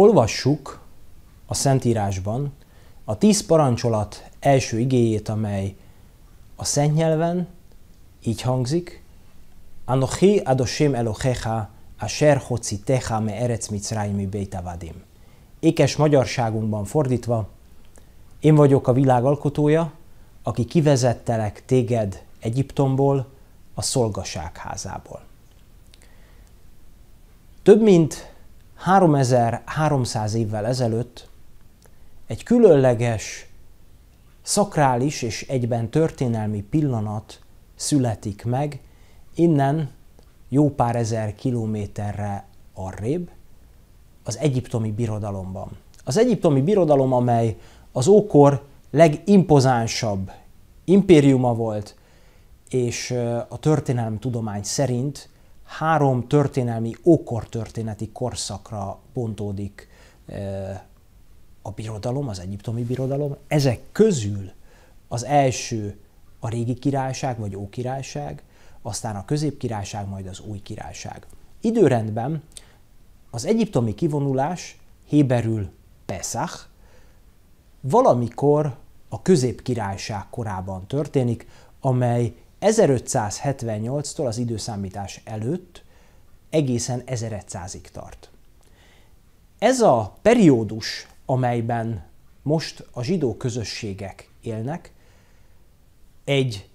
Olvassuk a Szentírásban a tíz parancsolat első igéjét, amely a szent nyelven így hangzik, Anochi Adoshem Elohecha a serhoci Techa Me Erec Mitzrayimi Beitavadim. Ékes magyarságunkban fordítva, én vagyok a világ alkotója, aki kivezettelek téged Egyiptomból, a szolgaságházából. házából. Több mint 3300 évvel ezelőtt egy különleges, szakrális és egyben történelmi pillanat születik meg, innen jó pár ezer kilométerre arrébb, az egyiptomi birodalomban. Az egyiptomi birodalom, amely az ókor legimpozánsabb impériuma volt, és a történelem tudomány szerint három történelmi ókortörténeti korszakra bontódik a birodalom, az egyiptomi birodalom. Ezek közül az első a régi királyság vagy ókirályság, aztán a középkirályság, majd az új királyság. Időrendben az egyiptomi kivonulás héberül Pesach, valamikor a középkirályság korában történik, amely 1578-tól az időszámítás előtt egészen 1100-ig tart. Ez a periódus, amelyben most a zsidó közösségek élnek, egy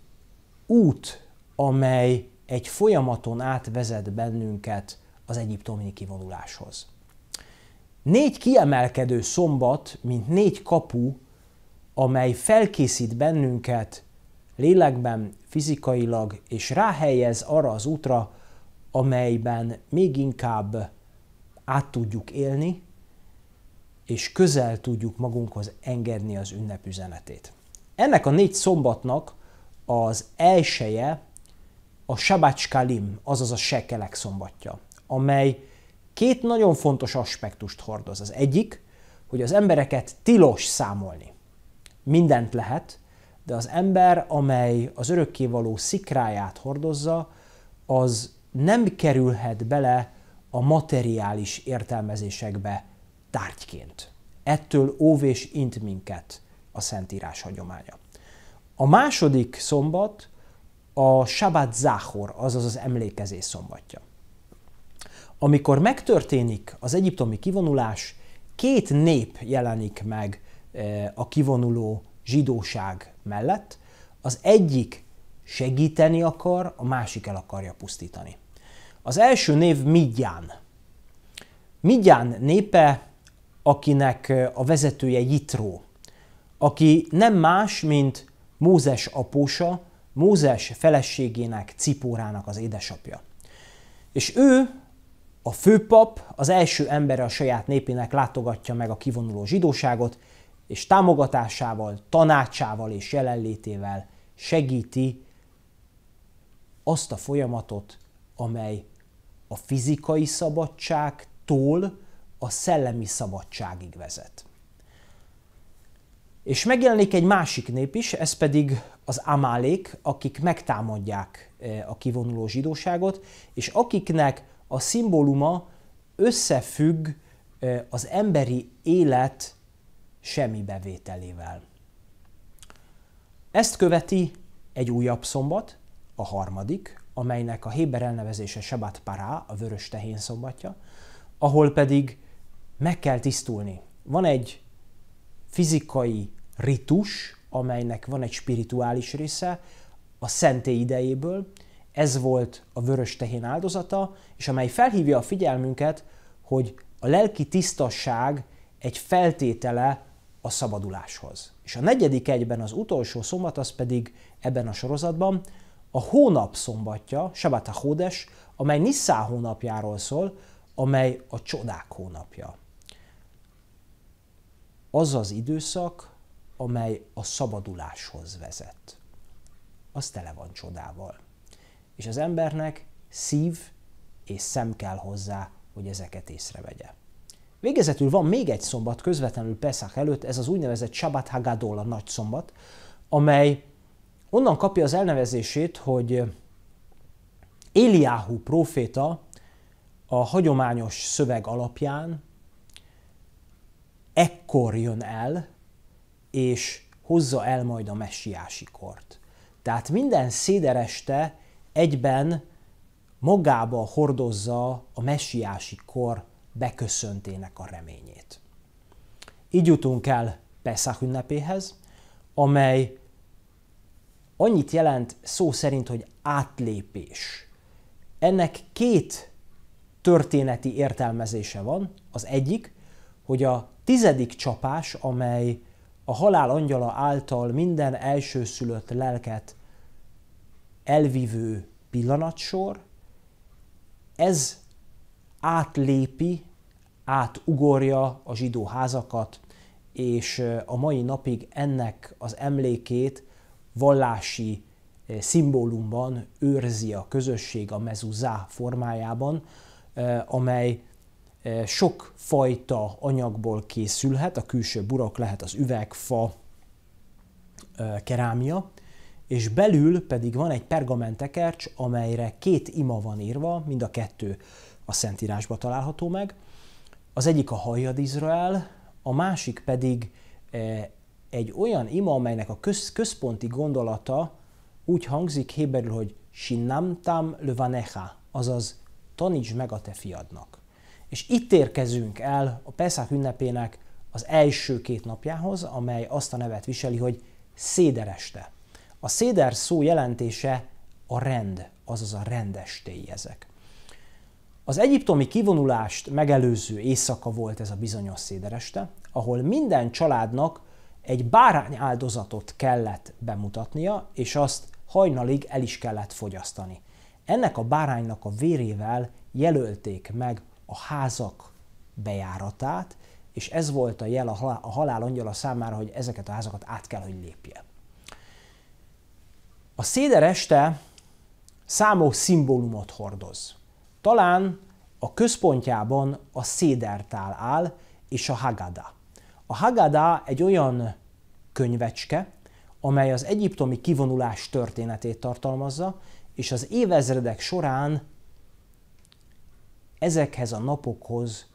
út, amely egy folyamaton átvezet bennünket az egyiptomi kivonuláshoz. Négy kiemelkedő szombat, mint négy kapu, amely felkészít bennünket lélekben, fizikailag, és ráhelyez arra az útra, amelyben még inkább át tudjuk élni, és közel tudjuk magunkhoz engedni az ünnep üzenetét. Ennek a négy szombatnak az elsője a Shkalim, azaz a sekelek szombatja, amely két nagyon fontos aspektust hordoz. Az egyik, hogy az embereket tilos számolni. Mindent lehet, de az ember, amely az örökkévaló szikráját hordozza, az nem kerülhet bele a materiális értelmezésekbe tárgyként. Ettől óv és int minket a Szentírás hagyománya. A második szombat a Shabbat Záhor, azaz az emlékezés szombatja. Amikor megtörténik az egyiptomi kivonulás, két nép jelenik meg eh, a kivonuló zsidóság mellett, az egyik segíteni akar, a másik el akarja pusztítani. Az első név Midján. Midján népe, akinek a vezetője Jitró, aki nem más, mint Mózes apósa, Mózes feleségének, Cipórának az édesapja. És ő, a főpap, az első ember a saját népének látogatja meg a kivonuló zsidóságot, és támogatásával, tanácsával és jelenlétével segíti azt a folyamatot, amely a fizikai szabadságtól a szellemi szabadságig vezet. És megjelenik egy másik nép is, ez pedig az amálék, akik megtámadják eh, a kivonuló zsidóságot, és akiknek a szimbóluma összefügg eh, az emberi élet semmi bevételével. Ezt követi egy újabb szombat, a harmadik, amelynek a héber elnevezése Shabbat Pará, a vörös tehén szombatja, ahol pedig meg kell tisztulni. Van egy fizikai ritus, amelynek van egy spirituális része, a szenté idejéből, ez volt a vörös tehén áldozata, és amely felhívja a figyelmünket, hogy a lelki tisztasság egy feltétele a szabaduláshoz. És a negyedik egyben az utolsó szombat, az pedig ebben a sorozatban a hónap szombatja, Sabata Hódes, amely Nisszá hónapjáról szól, amely a csodák hónapja. Az az időszak, amely a szabaduláshoz vezet. Az tele van csodával. És az embernek szív és szem kell hozzá, hogy ezeket észrevegye. Végezetül van még egy szombat közvetlenül Pesach előtt, ez az úgynevezett Shabbat Hagadol, a nagy szombat, amely onnan kapja az elnevezését, hogy Eliáhu próféta a hagyományos szöveg alapján ekkor jön el, és hozza el majd a messiási kort. Tehát minden szédereste egyben magába hordozza a messiási kor beköszöntének a reményét. Így jutunk el Pesach ünnepéhez, amely annyit jelent szó szerint, hogy átlépés. Ennek két történeti értelmezése van. Az egyik, hogy a tizedik csapás, amely a halál angyala által minden elsőszülött lelket elvívő pillanatsor, ez átlépi, átugorja a zsidó házakat, és a mai napig ennek az emlékét vallási szimbólumban őrzi a közösség a mezuzá formájában, amely sok fajta anyagból készülhet, a külső burok lehet az üveg, fa, kerámia, és belül pedig van egy pergamentekercs, amelyre két ima van írva, mind a kettő a Szentírásban található meg. Az egyik a Hajad Izrael, a másik pedig e, egy olyan ima, amelynek a köz, központi gondolata úgy hangzik héberül, hogy Sinnamtam lövanecha, azaz tanítsd meg a te fiadnak. És itt érkezünk el a Peszák ünnepének az első két napjához, amely azt a nevet viseli, hogy szédereste. A széder szó jelentése a rend, azaz a rendestéi ezek. Az egyiptomi kivonulást megelőző éjszaka volt ez a bizonyos szédereste, ahol minden családnak egy bárány áldozatot kellett bemutatnia, és azt hajnalig el is kellett fogyasztani. Ennek a báránynak a vérével jelölték meg a házak bejáratát, és ez volt a jel a halál angyala számára, hogy ezeket a házakat át kell, hogy lépje. A széder este számos szimbólumot hordoz. Talán a központjában a Szédertál áll, és a Hagada. A Hagada egy olyan könyvecske, amely az egyiptomi kivonulás történetét tartalmazza, és az évezredek során ezekhez a napokhoz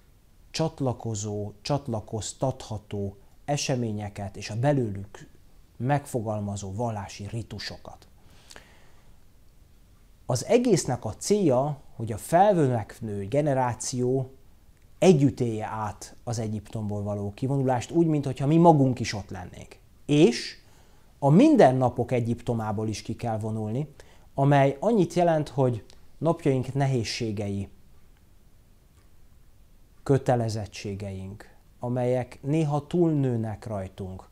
csatlakozó, csatlakoztatható eseményeket és a belőlük megfogalmazó vallási ritusokat. Az egésznek a célja, hogy a felvőnöknő generáció együtt élje át az Egyiptomból való kivonulást, úgy, mintha mi magunk is ott lennénk. És a mindennapok Egyiptomából is ki kell vonulni, amely annyit jelent, hogy napjaink nehézségei, kötelezettségeink, amelyek néha túlnőnek rajtunk,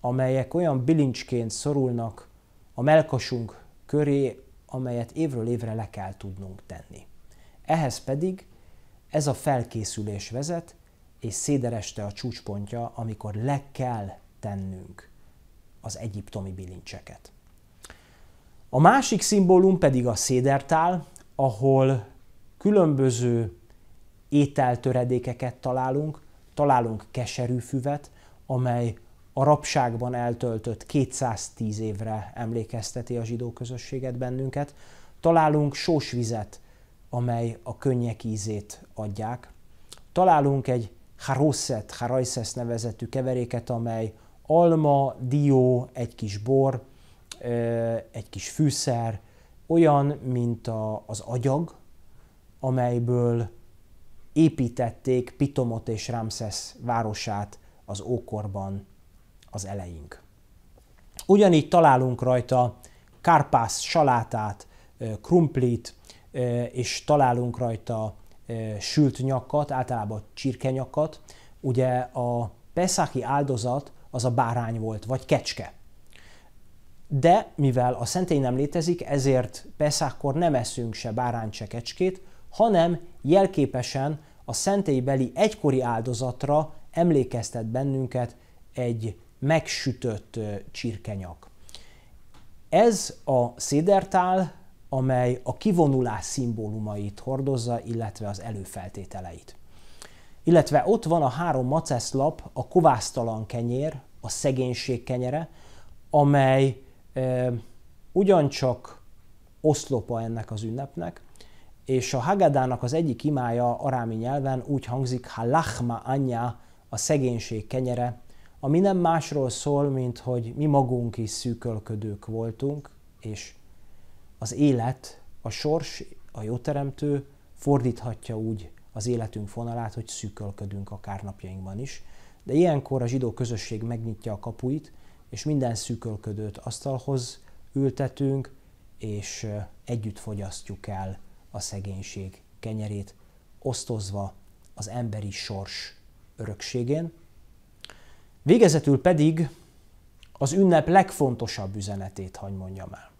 amelyek olyan bilincsként szorulnak a melkasunk köré, amelyet évről évre le kell tudnunk tenni. Ehhez pedig ez a felkészülés vezet, és szédereste a csúcspontja, amikor le kell tennünk az egyiptomi bilincseket. A másik szimbólum pedig a szédertál, ahol különböző ételtöredékeket találunk, találunk keserű füvet, amely a rabságban eltöltött 210 évre emlékezteti a zsidó közösséget bennünket. Találunk sós vizet, amely a könnyek ízét adják. Találunk egy haroszet, harajszesz nevezetű keveréket, amely alma, dió, egy kis bor, egy kis fűszer, olyan, mint a, az agyag, amelyből építették Pitomot és Ramses városát az ókorban az eleink. Ugyanígy találunk rajta kárpász salátát, krumplit, és találunk rajta sült nyakat, általában csirkenyakat. Ugye a peszáki áldozat az a bárány volt, vagy kecske. De mivel a szentély nem létezik, ezért Peszákkor nem eszünk se bárány, se kecskét, hanem jelképesen a szentélybeli egykori áldozatra emlékeztet bennünket egy megsütött csirkenyak. Ez a szédertál, amely a kivonulás szimbólumait hordozza, illetve az előfeltételeit. Illetve ott van a három maceszlap, a kovásztalan kenyér, a szegénység kenyere, amely e, ugyancsak oszlopa ennek az ünnepnek, és a Hagadának az egyik imája arámi nyelven úgy hangzik, ha lachma anyja, a szegénység kenyere, ami nem másról szól, mint hogy mi magunk is szűkölködők voltunk, és az élet, a sors, a teremtő fordíthatja úgy az életünk fonalát, hogy szűkölködünk akár napjainkban is. De ilyenkor a zsidó közösség megnyitja a kapuit, és minden szűkölködőt asztalhoz ültetünk, és együtt fogyasztjuk el a szegénység kenyerét, osztozva az emberi sors örökségén. Végezetül pedig az ünnep legfontosabb üzenetét hagy mondjam el.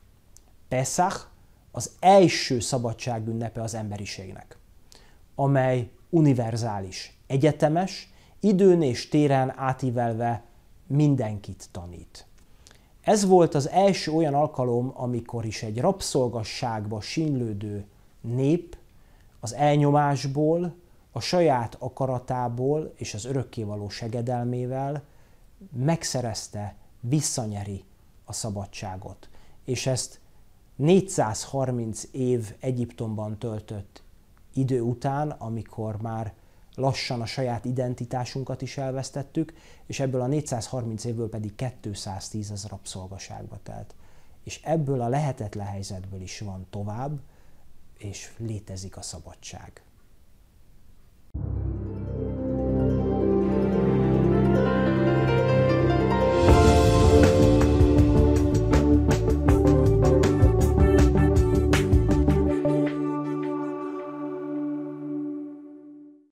Pesach az első szabadság ünnepe az emberiségnek, amely univerzális, egyetemes, időn és téren átívelve mindenkit tanít. Ez volt az első olyan alkalom, amikor is egy rabszolgasságba sinlődő nép az elnyomásból, a saját akaratából és az örökkévaló segedelmével megszerezte, visszanyeri a szabadságot. És ezt 430 év Egyiptomban töltött idő után, amikor már lassan a saját identitásunkat is elvesztettük, és ebből a 430 évből pedig 210 az rabszolgaságba telt. És ebből a lehetetlen helyzetből is van tovább, és létezik a szabadság.